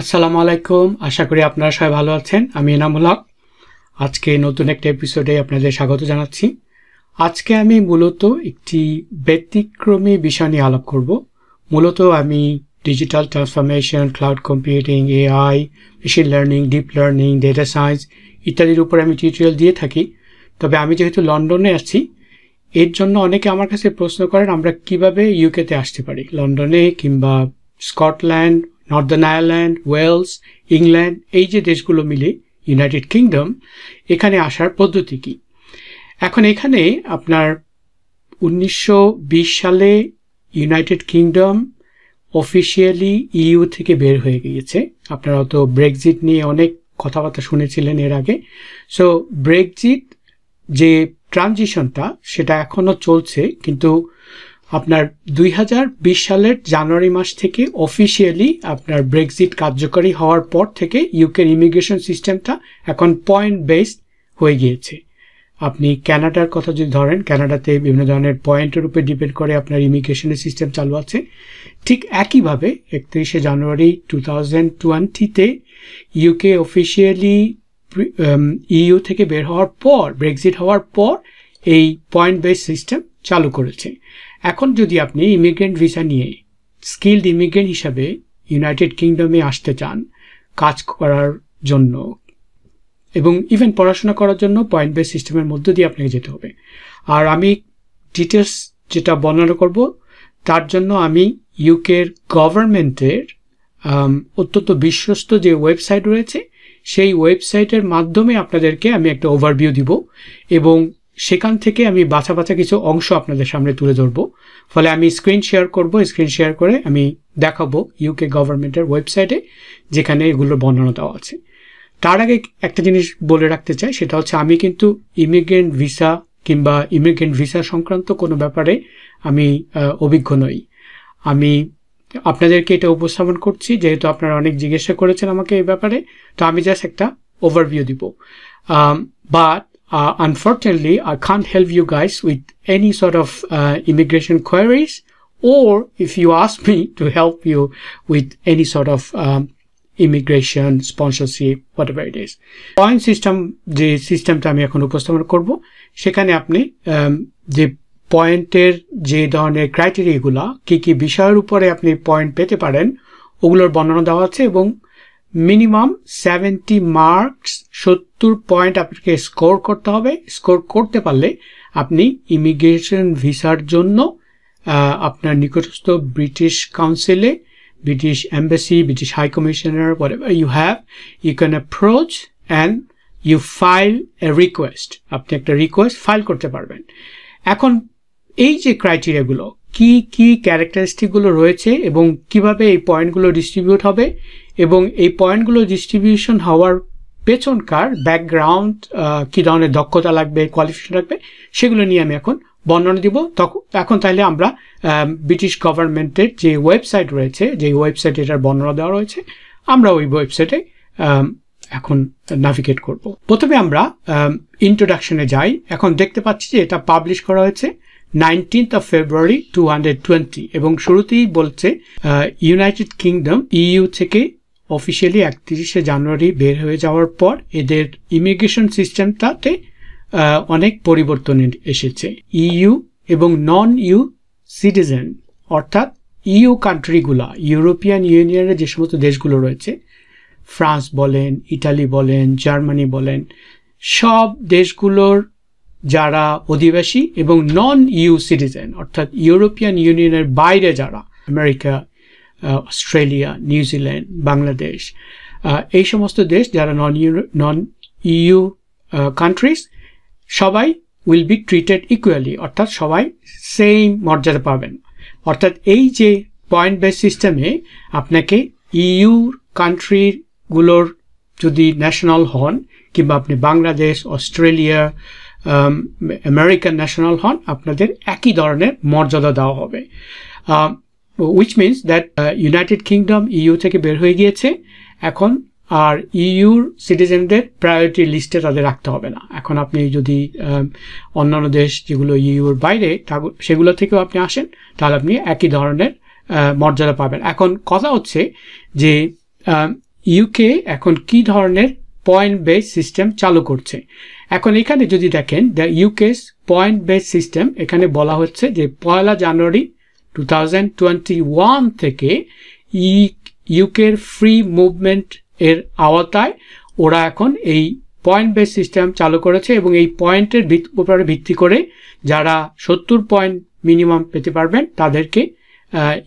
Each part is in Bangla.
আসসালামু আলাইকুম আশা করি আপনারা সবাই ভালো আছেন আমি এনামুল হক আজকে নতুন একটা এপিসোডে আপনাদের স্বাগত জানাচ্ছি আজকে আমি মূলত একটি ব্যতিক্রমী বিষয় নিয়ে আলাপ করব মূলত আমি digital transformation cloud computing AI machine learning deep learning data science ইত্যাদির উপরে আমি টিউটোরিয়াল দিয়ে থাকি তবে আমি যেহেতু লন্ডনে আছি এর জন্য অনেকে আমার কাছে প্রশ্ন করেন আমরা কিভাবে ইউকেতে আসতে পারি লন্ডনে কিংবা Scotland northern Ireland Wales England এই যে দেশগুলো মিলে ইউনাইটেড কিংডম এখানে আসার পদ্ধতি কী এখন এখানে আপনার উনিশশো সালে ইউনাইটেড কিংডম অফিসিয়ালি ইউ থেকে বের হয়ে গিয়েছে আপনারা তো ব্রেকজিট নিয়ে অনেক কথাবার্তা শুনেছিলেন এর আগে সো ব্রেকজিট যে ট্রানজিশনটা সেটা এখনও চলছে কিন্তু আপনার দুই সালের জানুয়ারি মাস থেকে অফিসিয়ালি আপনার ব্রেক্সিট কার্যকরী হওয়ার পর থেকে ইউকের ইমিগ্রেশন সিস্টেমটা এখন পয়েন্ট বেসড হয়ে গিয়েছে আপনি ক্যানাডার কথা যদি ধরেন ক্যানাডাতে বিভিন্ন ধরনের পয়েন্টের উপরে ডিপেন্ড করে আপনার ইমিগ্রেশনের সিস্টেম চালু আছে ঠিক একইভাবে একত্রিশে জানুয়ারি টু থাউজেন্ড টোয়েন্টিতে ইউকে অফিসিয়ালি ইউ থেকে বের হওয়ার পর ব্রেক্সিট হওয়ার পর এই পয়েন্ট বেস সিস্টেম চালু করেছে এখন যদি আপনি ইমিগ্রেন্ট ভিসা নিয়ে স্কিল্ড ইমিগ্রেন্ট হিসাবে ইউনাইটেড কিংডমে আসতে চান কাজ করার জন্য এবং ইভেন পড়াশোনা করার জন্য পয়েন্ট বেস সিস্টেমের মধ্য দিয়ে আপনাকে যেতে হবে আর আমি ডিটেলস যেটা বর্ণনা করব তার জন্য আমি ইউকের গভর্নমেন্টের অত্যন্ত বিশ্বস্ত যে ওয়েবসাইট রয়েছে সেই ওয়েবসাইটের মাধ্যমে আপনাদেরকে আমি একটা ওভারভিউ দিব এবং সেখান থেকে আমি বাছা বাছা কিছু অংশ আপনাদের সামনে তুলে ধরবো ফলে আমি স্ক্রিন শেয়ার করব স্ক্রিন শেয়ার করে আমি দেখাবো ইউকে গভর্নমেন্টের ওয়েবসাইটে যেখানে এগুলোর বর্ণনা দেওয়া আছে তার আগে একটা জিনিস বলে রাখতে চাই সেটা হচ্ছে আমি কিন্তু ইমিগ্রেন্ট ভিসা কিংবা ইমিগ্রেন্ট ভিসা সংক্রান্ত কোনো ব্যাপারে আমি অভিজ্ঞ নই আমি আপনাদেরকে এটা উপস্থাপন করছি যেহেতু আপনারা অনেক জিজ্ঞাসা করেছেন আমাকে এই ব্যাপারে তো আমি জাস্ট একটা ওভারভিউ দিব but Uh, unfortunately, I can't help you guys with any sort of uh, immigration queries or if you ask me to help you with any sort of um, immigration sponsorship whatever it is point system যে সিস্টেমটা আমি এখন উপস্থাপন করব সেখানে আপনি um, যে পয়েন্টের যে ধরনের ক্রাইটেরিয়াগুলা কি কি বিষয়ের উপরে আপনি পয়েন্ট পেতে পারেন ওগুলোর বর্ণনা দেওয়া আছে এবং মিনিমাম সেভেন্টি মার্কস সত্তর পয়েন্ট আপনাকে স্কোর করতে হবে স্কোর করতে পারলে আপনি ইমিগ্রেশন ভিসার জন্য আপনার নিকটস্থ ব্রিটিশ কাউন্সিলে British embassy British high commissioner you have you can approach and you file file request আপনি একটা রিকোয়েস্ট ফাইল করতে পারবেন এখন এই যে ক্রাইটেরিয়াগুলো কি কি ক্যারেক্টারিস্টিকগুলো রয়েছে এবং কিভাবে এই পয়েন্টগুলো ডিস্ট্রিবিউট হবে এবং এই পয়েন্টগুলো ডিস্ট্রিবিউশন হওয়ার পেছনকার ব্যাকগ্রাউন্ড কী ধরনের দক্ষতা লাগবে কোয়ালিফিকেশন লাগবে সেগুলো নিয়ে আমি এখন বর্ণনা দিব তখন এখন তাহলে আমরা ব্রিটিশ গভর্নমেন্টের যে ওয়েবসাইট রয়েছে যে ওয়েবসাইটে এটার বর্ণনা দেওয়া রয়েছে আমরা ওই ওয়েবসাইটে এখন নাভিগেট করব প্রথমে আমরা ইন্ট্রোডাকশনে যাই এখন দেখতে পাচ্ছি যে এটা পাবলিশ করা হয়েছে nineteenth of February two hundred twenty এবং শুরুতেই বলছে ইউনাইটেড কিংডম ইইউ থেকে অফিসিয়ালি একত্রিশে জানুয়ারি বের হয়ে যাওয়ার পর এদের ইমিগ্রেশন সিস্টেমটাতে অনেক পরিবর্তন এসেছে ইউ এবং নন ইউ সিটিজেন অর্থাৎ ইউ কান্ট্রিগুলা ইউরোপিয়ান ইউনিয়নের যে সমস্ত দেশগুলো রয়েছে ফ্রান্স বলেন ইটালি বলেন জার্মানি বলেন সব দেশগুলোর যারা অধিবাসী এবং নন ইউ সিটিজেন অর্থাৎ ইউরোপিয়ান ইউনিয়নের বাইরে যারা আমেরিকা অস্ট্রেলিয়া নিউজিল্যান্ড বাংলাদেশ এই সমস্ত দেশ যারা non euro non EU countries সবাই উইল বি ট্রিটেড ইকুয়ালি অর্থাৎ সবাই সেম মর্যাদা পাবেন অর্থাৎ এই যে পয়েন্ট বেস সিস্টেমে আপনাকে ইউর e কান্ট্রিগুলোর যদি ন্যাশনাল হন কিংবা আপনি বাংলাদেশ অস্ট্রেলিয়া আমেরিকান ন্যাশনাল হন আপনাদের একই ধরনের মর্যাদা দেওয়া হবে which means that united kingdom EU থেকে বের হয়ে গিয়েছে এখন আর ইউর সিটিজেনদের প্রায়োরিটি লিস্টে তাদের রাখতে হবে না এখন আপনি যদি অন্যান্য দেশ যেগুলো ইউর e বাইরে সেগুলো থেকেও আপনি আসেন তাহলে আপনি একই ধরনের মর্যাদা পাবেন এখন কথা হচ্ছে যে ইউকে এখন কি ধরনের পয়েন্ট বেস সিস্টেম চালু করছে এখন এখানে যদি দেখেন the UK's point base system এখানে বলা হচ্ছে যে পয়লা January two thousand twenty one থেকে ই ইউকের ফ্রি মুভমেন্ট এর আওতায় ওরা এখন এই পয়েন্ট বেস সিস্টেম চালু করেছে এবং এই পয়েন্টের উপরে ভিত্তি করে যারা সত্তর পয়েন্ট মিনিমাম পেতে পারবেন তাদেরকে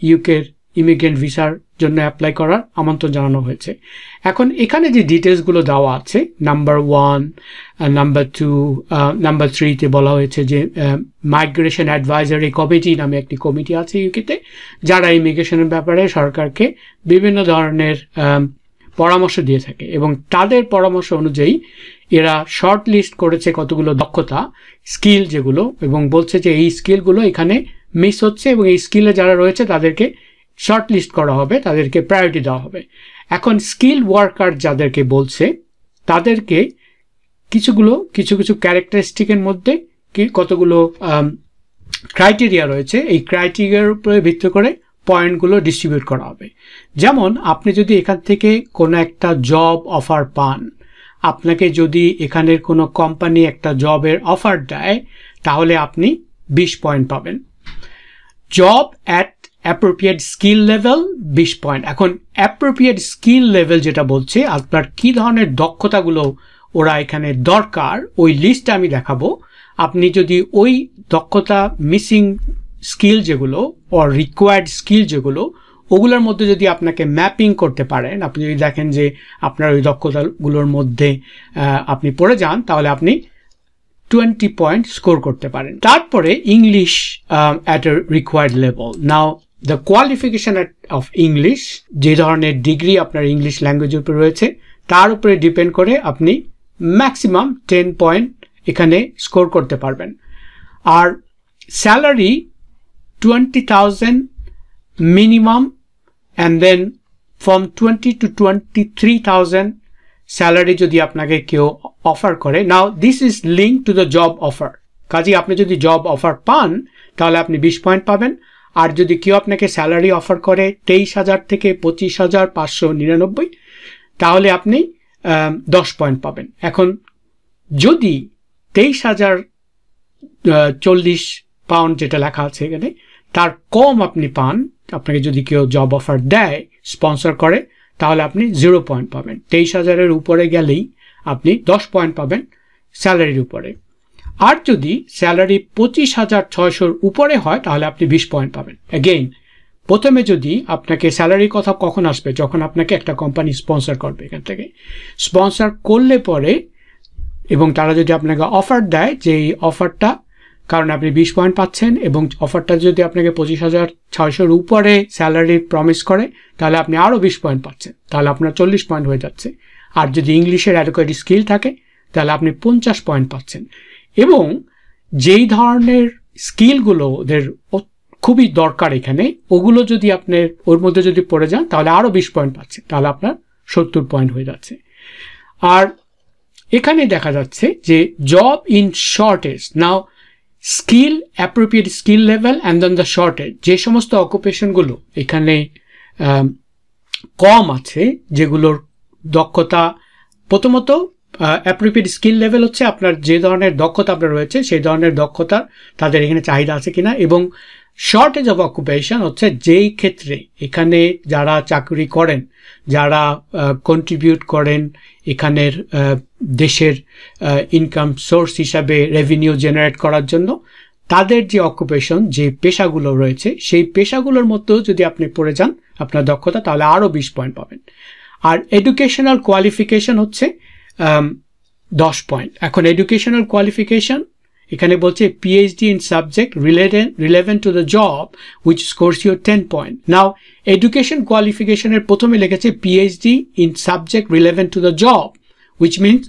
ইউকের ইমিগ্রেন্ট ভিসার জন্য অ্যাপ্লাই করার আমন্ত্রণ জানানো হয়েছে এখন এখানে যে ডিটেলসগুলো দেওয়া আছে number one number two number থ্রিতে বলা হয়েছে যে মাইগ্রেশন অ্যাডভাইজারি কমিটি নামে একটি কমিটি আছে ইউকেতে যারা ইমিগ্রেশনের ব্যাপারে সরকারকে বিভিন্ন ধরনের um, পরামর্শ দিয়ে থাকে এবং তাদের পরামর্শ অনুযায়ী এরা শর্ট লিস্ট করেছে কতগুলো দক্ষতা স্কিল যেগুলো এবং বলছে যে এই স্কিলগুলো এখানে মিস হচ্ছে এবং এই স্কিলে যারা রয়েছে তাদেরকে শর্ট লিস্ট করা হবে তাদেরকে প্রায়োরিটি দেওয়া হবে এখন স্কিল ওয়ার্কার যাদেরকে বলছে তাদেরকে কিছুগুলো কিছু কিছু ক্যারেক্টারিস্টিকের মধ্যে কি কতগুলো ক্রাইটেরিয়া um, রয়েছে এই ক্রাইটেরিয়ার উপরে ভিত্তি করে পয়েন্টগুলো ডিস্ট্রিবিউট করা হবে যেমন আপনি যদি এখান থেকে কোনো একটা জব অফার পান আপনাকে যদি এখানের কোনো কোম্পানি একটা জবের অফার দেয় তাহলে আপনি বিশ পয়েন্ট পাবেন job at appropriate skill level বিশ পয়েন্ট এখন অ্যাপ্রোপ্রিয়েট স্কিল লেভেল যেটা বলছে আপনার কি ধরনের দক্ষতাগুলো ওরা এখানে দরকার ওই লিস্ট আমি দেখাবো আপনি যদি ওই দক্ষতা মিসিং স্কিল যেগুলো অর রিকোয়ার্ড স্কিল যেগুলো ওগুলোর মধ্যে যদি আপনাকে ম্যাপিং করতে পারেন আপনি যদি দেখেন যে আপনার ওই দক্ষতাগুলোর মধ্যে আপনি পড়ে যান তাহলে আপনি টোয়েন্টি পয়েন্ট স্কোর করতে পারেন তারপরে English at a required level now the qualification of English যে ধরনের ডিগ্রি আপনার ইংলিশ ল্যাঙ্গুয়েজের উপরে রয়েছে তার উপরে ডিপেন্ড করে আপনি ম্যাক্সিমাম টেন পয়েন্ট এখানে স্কোর করতে পারবেন আর salary twenty thousand minimum and then from twenty to twenty three thousand salary যদি আপনাকে কেউ অফার করে now this is link to the job offer কাজে আপনি যদি জব অফার পান তাহলে আপনি বিশ পয়েন্ট পাবেন আর যদি কেউ আপনাকে স্যালারি অফার করে তেইশ হাজার থেকে পঁচিশ হাজার পাঁচশো নিরানব্বই তাহলে আপনি দশ পয়েন্ট পাবেন এখন যদি তেইশ হাজার চল্লিশ পাউন্ড যেটা লেখা আছে এখানে তার কম আপনি পান আপনাকে যদি কেউ জব অফার দেয় স্পন্সর করে তাহলে আপনি জিরো পয়েন্ট পাবেন তেইশ হাজারের উপরে গেলেই আপনি দশ পয়েন্ট পাবেন স্যালারির উপরে আর যদি স্যালারি পঁচিশ হাজার ছয়শোর উপরে হয় তাহলে আপনি বিশ পয়েন্ট পাবেন অ্যাগেইন প্রথমে যদি আপনাকে স্যালারির কথা কখন আসবে যখন আপনাকে একটা কোম্পানি স্পন্সর করবে এখান থেকে স্পন্সর করলে পরে এবং তারা যদি আপনাকে অফার দেয় যে এই অফারটা কারণ আপনি বিশ পয়েন্ট পাচ্ছেন এবং অফারটা যদি আপনাকে পঁচিশ হাজার ছয়শোর উপরে স্যালারি প্রমিস করে তাহলে আপনি আরও বিশ পয়েন্ট পাচ্ছেন তাহলে আপনার চল্লিশ পয়েন্ট হয়ে যাচ্ছে আর যদি ইংলিশের অ্যাডোকোয়েটি স্কিল থাকে তাহলে আপনি পঞ্চাশ পয়েন্ট পাচ্ছেন এবং যেই ধরনের স্কিলগুলো ওদের খুবই দরকার এখানে ওগুলো যদি আপনার ওর মধ্যে যদি পড়ে যান তাহলে আরও বিশ পয়েন্ট পাচ্ছে তাহলে আপনার সত্তর পয়েন্ট হয়ে যাচ্ছে আর এখানে দেখা যাচ্ছে যে job in shortage now skill appropriate skill level and then the shortage যে সমস্ত অকুপেশনগুলো এখানে কম আছে যেগুলোর দক্ষতা প্রথমত অ্যাপ্রোপ্রিয়েট স্কিল লেভেল হচ্ছে আপনার যে ধরনের দক্ষতা আপনার রয়েছে সেই ধরনের দক্ষতার তাদের এখানে চাহিদা আছে কিনা এবং শর্টেজ অফ অকুপেশন হচ্ছে যেই ক্ষেত্রে এখানে যারা চাকরি করেন যারা কন্ট্রিবিউট করেন এখানের দেশের ইনকাম সোর্স হিসাবে রেভিনিউ জেনারেট করার জন্য তাদের যে অকুপেশন যে পেশাগুলো রয়েছে সেই পেশাগুলোর মধ্যেও যদি আপনি পড়ে যান আপনার দক্ষতা তাহলে আরও বিশ পয়েন্ট পাবেন আর এডুকেশনাল কোয়ালিফিকেশন হচ্ছে Um, দশ পয়েন্ট এখন এডুকেশনাল কোয়ালিফিকেশন এখানে বলছে PhD in subject related relevant to the job which scores your ten point now education কোয়ালিফিকেশনের প্রথমে লিখেছে PhD in subject relevant to the job which means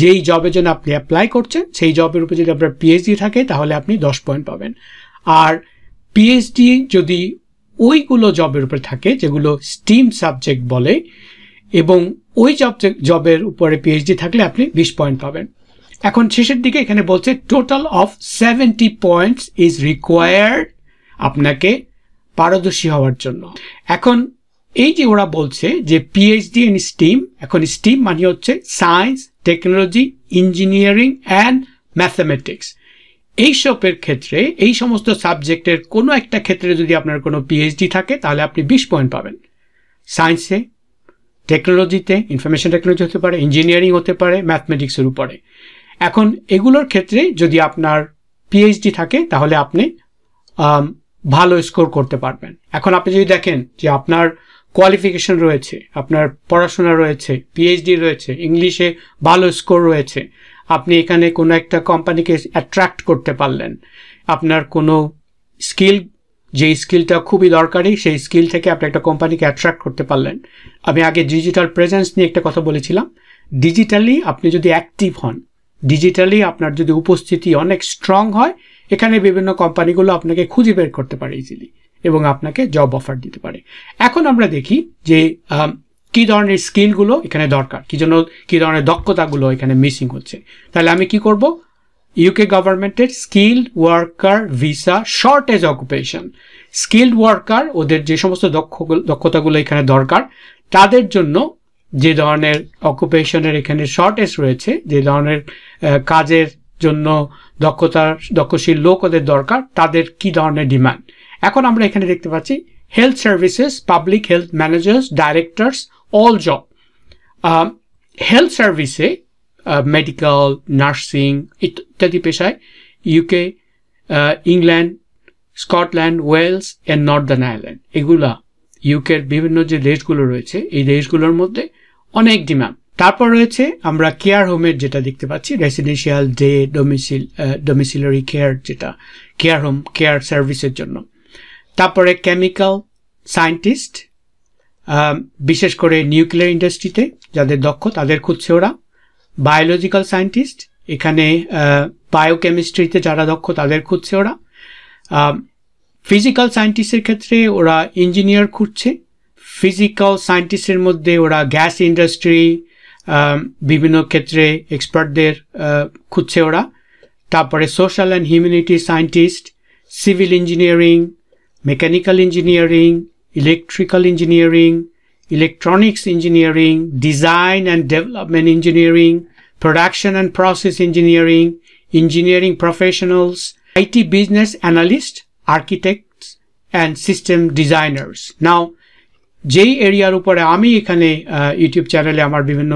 যেই জবের জন্য আপনি অ্যাপ্লাই করছেন সেই জবের উপর যদি আপনার পিএইচডি থাকে তাহলে আপনি দশ পয়েন্ট পাবেন আর পিএইচডি যদি ওইগুলো জবের উপর থাকে যেগুলো স্টিম সাবজেক্ট বলে এবং ওই জব জবের উপরে পিএইচডি থাকলে আপনি বিশ পয়েন্ট পাবেন এখন শেষের দিকে এখানে বলছে total of seventy points is required আপনাকে পারদর্শী হওয়ার জন্য এখন এই যে ওরা বলছে যে পিএইচডি ইন স্টিম এখন স্টিম মানে হচ্ছে science technology engineering and mathematics এইসবের ক্ষেত্রে এই সমস্ত সাবজেক্টের কোনো একটা ক্ষেত্রে যদি আপনার কোনো পিএইচডি থাকে তাহলে আপনি বিশ পয়েন্ট পাবেন সায়েন্সে টেকনোলজিতে ইনফরমেশন টেকনোলজি হতে পারে ইঞ্জিনিয়ারিং হতে পারে ম্যাথমেটিক্সের উপরে এখন এগুলোর ক্ষেত্রে যদি আপনার পিএইচডি থাকে তাহলে আপনি ভালো স্কোর করতে পারবেন এখন আপনি যদি দেখেন যে আপনার কোয়ালিফিকেশন রয়েছে আপনার পড়াশোনা রয়েছে পিএইচডি রয়েছে ইংলিশে ভালো স্কোর রয়েছে আপনি এখানে কোনো একটা কোম্পানিকে অ্যাট্রাক্ট করতে পারলেন আপনার কোনো স্কিল যে স্কিলটা খুবই দরকারি সেই স্কিল থেকে আপনি একটা কোম্পানিকে অ্যাট্রাক্ট করতে পারলেন আমি আগে ডিজিটাল প্রেজেন্স নিয়ে একটা কথা বলেছিলাম ডিজিটালি আপনি যদি অ্যাক্টিভ হন ডিজিটালি আপনার যদি উপস্থিতি অনেক স্ট্রং হয় এখানে বিভিন্ন কোম্পানিগুলো আপনাকে খুঁজে বের করতে পারে ইজিলি এবং আপনাকে জব অফার দিতে পারে এখন আমরা দেখি যে কী ধরনের স্কিলগুলো এখানে দরকার কী জন্য কী ধরনের দক্ষতাগুলো এখানে মিসিং হচ্ছে তাহলে আমি কি করব ইউকে গভর্নমেন্টের skilled worker visa shortage occupation skilled worker ওদের যে সমস্ত দক্ষ দক্ষতাগুলো এখানে দরকার তাদের জন্য যে ধরনের অকুপেশনের এখানে শর্টেজ রয়েছে যে ধরনের কাজের জন্য দক্ষতার দক্ষশীল লোক ওদের দরকার তাদের কি ধরনের ডিমান্ড এখন আমরা এখানে দেখতে পাচ্ছি health services public health managers directors all job health সার্ভিসে মেডিকেল নার্সিং ইত্যাদি পেশায় UK England Scotland Wales and northern Ireland এগুলা ইউকের বিভিন্ন যে দেশগুলো রয়েছে এই দেশগুলোর মধ্যে অনেক ডিম্যান্ড তারপর রয়েছে আমরা কেয়ার হোমের যেটা দেখতে পাচ্ছি residential day domicile domiciliary care যেটা কেয়ার হোম কেয়ার সার্ভিসের জন্য তারপরে কেমিক্যাল সায়েন্টিস্ট um, বিশেষ করে নিউক্লিয়ার ইন্ডাস্ট্রিতে যাদের দক্ষ তাদের খুঁজছে ওরা বায়োলজিক্যাল সায়েন্টিস্ট এখানে বায়োকেমিস্ট্রিতে যারা দক্ষ তাদের খুঁজছে ওরা ফিজিক্যাল সায়েন্টিস্টের ক্ষেত্রে ওরা ইঞ্জিনিয়ার খুঁজছে ফিজিক্যাল সায়েন্টিস্টের মধ্যে ওরা গ্যাস ইন্ডাস্ট্রি বিভিন্ন ক্ষেত্রে এক্সপার্টদের খুঁজছে ওরা তারপরে social and humanity scientist civil engineering mechanical engineering electrical engineering electronics engineering, design and development engineering, production and process engineering, engineering professionals, IT business analysts, architects, and system designers. Now, যেই এরিয়ার উপরে আমি এখানে ইউটিউব চ্যানেলে আমার বিভিন্ন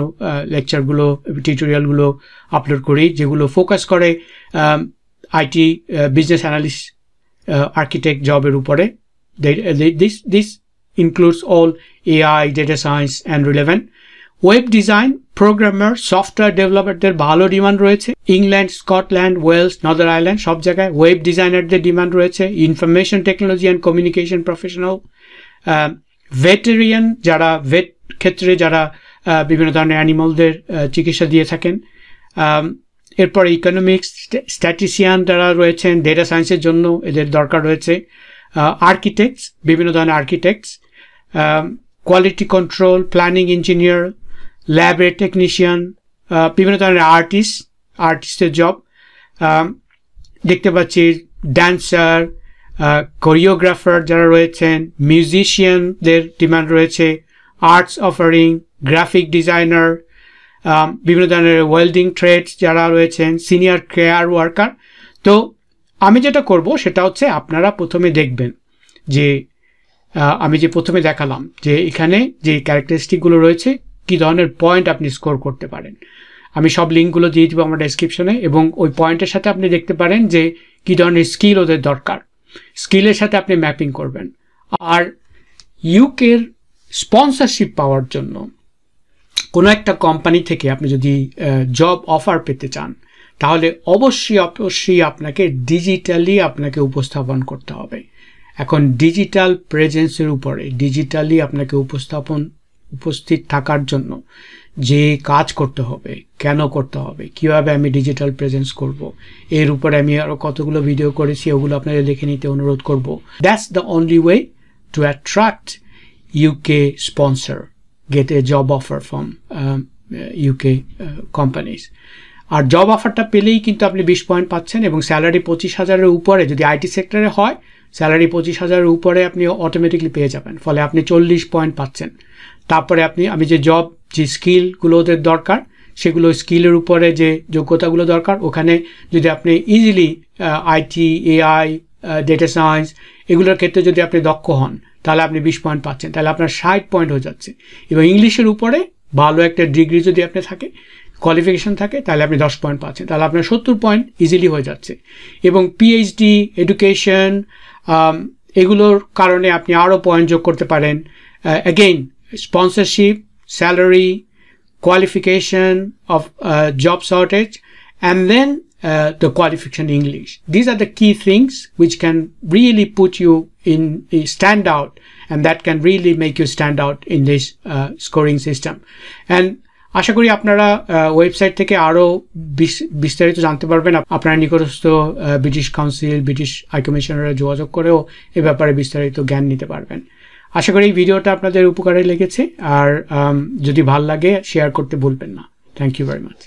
লেকচারগুলো টিউটোরিয়ালগুলো আপলোড করি যেগুলো ফোকাস করে আইটি বিজনেস অ্যানালিস্ট আর্কিটেক্ট জবের উপরে this this includes all AI, data science and relevant web design programmer software ডেভেলপারদের ভালো ডিমান্ড রয়েছে England Scotland Wales northern Ireland সব জায়গায় ওয়েব ডিজাইনারদের ডিমান্ড রয়েছে information technology and communication professional veterinarian যারা ভেট ক্ষেত্রে যারা বিভিন্ন ধরনের অ্যানিমালদের চিকিৎসা দিয়ে থাকেন এরপরে ইকোনমিক্স স্ট্যাটিসিয়ান যারা রয়েছেন ডেটা সায়েন্সের জন্য এদের দরকার রয়েছে আর্কিটেক্টস বিভিন্ন ধরনের architects quality control planning engineer ল্যাবের টেকনিশিয়ান বিভিন্ন ধরনের আর্টিস্ট আর্টিস্টের জব দেখতে পাচ্ছি ড্যান্সার কোরিওগ্রাফার uh, যারা রয়েছেন মিউজিশিয়ানদের ডিমান্ড রয়েছে আর্টস অফারিং গ্রাফিক ডিজাইনার বিভিন্ন ধরনের ওয়েল্ডিং ট্রেড যারা রয়েছেন সিনিয়র কেয়ার ওয়ার্কার তো আমি যেটা করব সেটা হচ্ছে আপনারা প্রথমে দেখবেন যে আমি যে প্রথমে দেখালাম যে এখানে যে ক্যারেক্টারিস্টিকগুলো রয়েছে কী ধরনের পয়েন্ট আপনি স্কোর করতে পারেন আমি সব লিঙ্কগুলো দিয়ে দিব আমার ডেসক্রিপশনে এবং ওই পয়েন্টের সাথে আপনি দেখতে পারেন যে কী ধরনের স্কিল ওদের দরকার স্কিলের সাথে আপনি ম্যাপিং করবেন আর ইউকের স্পন্সরশিপ পাওয়ার জন্য কোনো একটা কোম্পানি থেকে আপনি যদি জব অফার পেতে চান তাহলে অবশ্যই অবশ্যই আপনাকে ডিজিটালি আপনাকে উপস্থাপন করতে হবে এখন ডিজিটাল প্রেজেন্সের উপরে ডিজিটালি আপনাকে উপস্থাপন উপস্থিত থাকার জন্য যে কাজ করতে হবে কেন করতে হবে কিভাবে আমি ডিজিটাল প্রেজেন্স করব। এর উপরে আমি আরও কতগুলো ভিডিও করেছি ওগুলো আপনাকে দেখে নিতে অনুরোধ করব that's the only way to attract UK sponsor get a job offer from UK companies আর জব অফারটা পেলেই কিন্তু আপনি বিশ পয়েন্ট পাচ্ছেন এবং স্যালারি পঁচিশ হাজারের উপরে যদি আইটি সেক্টরে হয় স্যালারি পঁচিশ হাজারের উপরে আপনি অটোমেটিকলি পেয়ে যাবেন ফলে আপনি চল্লিশ পয়েন্ট পাচ্ছেন তারপরে আপনি আমি যে জব যে স্কিলগুলো ওদের দরকার সেগুলো স্কিলের উপরে যে যোগ্যতাগুলো দরকার ওখানে যদি আপনি easily IT AI data science এগুলোর ক্ষেত্রে যদি আপনি দক্ষ হন তাহলে আপনি বিশ পয়েন্ট পাচ্ছেন তাহলে আপনার ষাট পয়েন্ট হয়ে যাচ্ছে এবং ইংলিশের উপরে ভালো একটা ডিগ্রি যদি আপনি থাকে কোয়ালিফিকেশন থাকে তাহলে আপনি দশ পয়েন্ট পাচ্ছেন তাহলে আপনার সত্তর পয়েন্ট ইজিলি হয়ে যাচ্ছে এবং পিএইচডি এডুকেশন Um, এগুলোর কারণে আপনি আরও পয়েন্ট যোগ করতে পারেন again sponsorship salary qualification of uh, job shortage and then uh, the qualification english these are the key things which can really put you in stand out, and that can really make you stand out in this uh, scoring system and আশা করি আপনারা ওয়েবসাইট থেকে আরও বিস্তারিত জানতে পারবেন আপনারা নিকটস্থ ব্রিটিশ কাউন্সিল ব্রিটিশ হাই যোগাযোগ করেও এ ব্যাপারে বিস্তারিত জ্ঞান নিতে পারবেন আশা করি এই ভিডিওটা আপনাদের উপকারে লেগেছে আর যদি ভাল লাগে শেয়ার করতে ভুলবেন না থ্যাংক ইউ ভেরি মাচ